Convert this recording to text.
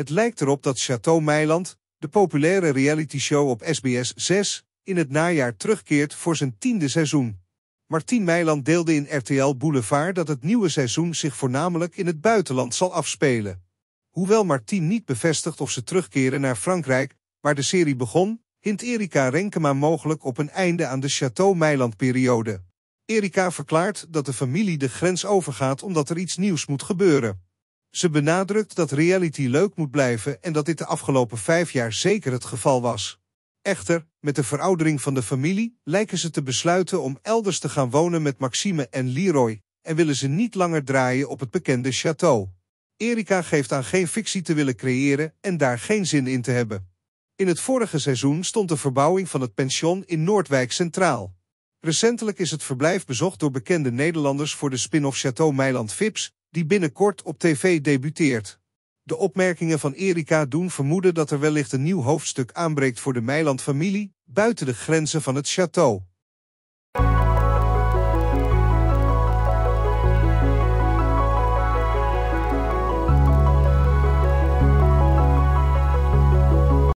Het lijkt erop dat Chateau Meiland, de populaire realityshow op SBS 6, in het najaar terugkeert voor zijn tiende seizoen. Martien Meiland deelde in RTL Boulevard dat het nieuwe seizoen zich voornamelijk in het buitenland zal afspelen. Hoewel Martien niet bevestigt of ze terugkeren naar Frankrijk, waar de serie begon, hint Erika Renkema mogelijk op een einde aan de Chateau Meiland-periode. Erika verklaart dat de familie de grens overgaat omdat er iets nieuws moet gebeuren. Ze benadrukt dat reality leuk moet blijven en dat dit de afgelopen vijf jaar zeker het geval was. Echter, met de veroudering van de familie lijken ze te besluiten om elders te gaan wonen met Maxime en Leroy en willen ze niet langer draaien op het bekende château. Erika geeft aan geen fictie te willen creëren en daar geen zin in te hebben. In het vorige seizoen stond de verbouwing van het pension in Noordwijk centraal. Recentelijk is het verblijf bezocht door bekende Nederlanders voor de spin-off Château Meiland Vips die binnenkort op tv debuteert. De opmerkingen van Erika doen vermoeden dat er wellicht een nieuw hoofdstuk aanbreekt voor de Meiland-familie, buiten de grenzen van het château.